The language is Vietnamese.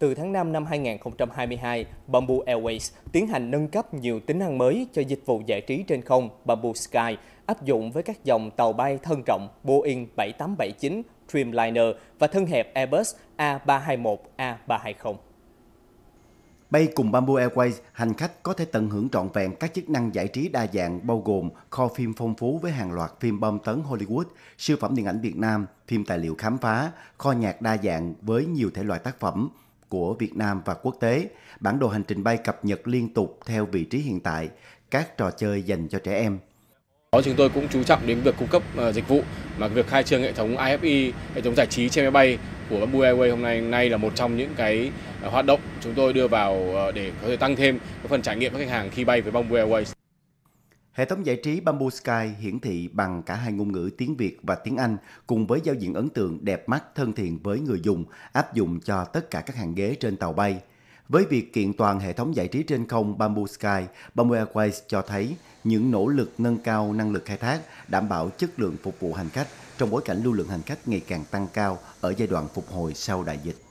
từ tháng 5 năm 2022, Bamboo Airways tiến hành nâng cấp nhiều tính năng mới cho dịch vụ giải trí trên không Bamboo Sky, áp dụng với các dòng tàu bay thân trọng Boeing 7879 Dreamliner và thân hẹp Airbus A321, A320. Bay cùng Bamboo Airways, hành khách có thể tận hưởng trọn vẹn các chức năng giải trí đa dạng bao gồm kho phim phong phú với hàng loạt phim bom tấn Hollywood, siêu phẩm điện ảnh Việt Nam, phim tài liệu khám phá, kho nhạc đa dạng với nhiều thể loại tác phẩm, của Việt Nam và quốc tế, bản đồ hành trình bay cập nhật liên tục theo vị trí hiện tại, các trò chơi dành cho trẻ em. Đó chúng tôi cũng chú trọng đến việc cung cấp ờ, dịch vụ mà việc khai trương hệ thống IFE, hệ thống giải trí trên máy bay của Bamboo Airways hôm nay nay là một trong những cái ờ, hoạt động chúng tôi đưa vào ờ, để có thể tăng thêm cái phần trải nghiệm các khách hàng khi bay với Bamboo Airways. Hệ thống giải trí Bamboo Sky hiển thị bằng cả hai ngôn ngữ tiếng Việt và tiếng Anh cùng với giao diện ấn tượng đẹp mắt thân thiện với người dùng áp dụng cho tất cả các hàng ghế trên tàu bay. Với việc kiện toàn hệ thống giải trí trên không Bamboo Sky, Bamboo Airways cho thấy những nỗ lực nâng cao năng lực khai thác, đảm bảo chất lượng phục vụ hành khách trong bối cảnh lưu lượng hành khách ngày càng tăng cao ở giai đoạn phục hồi sau đại dịch.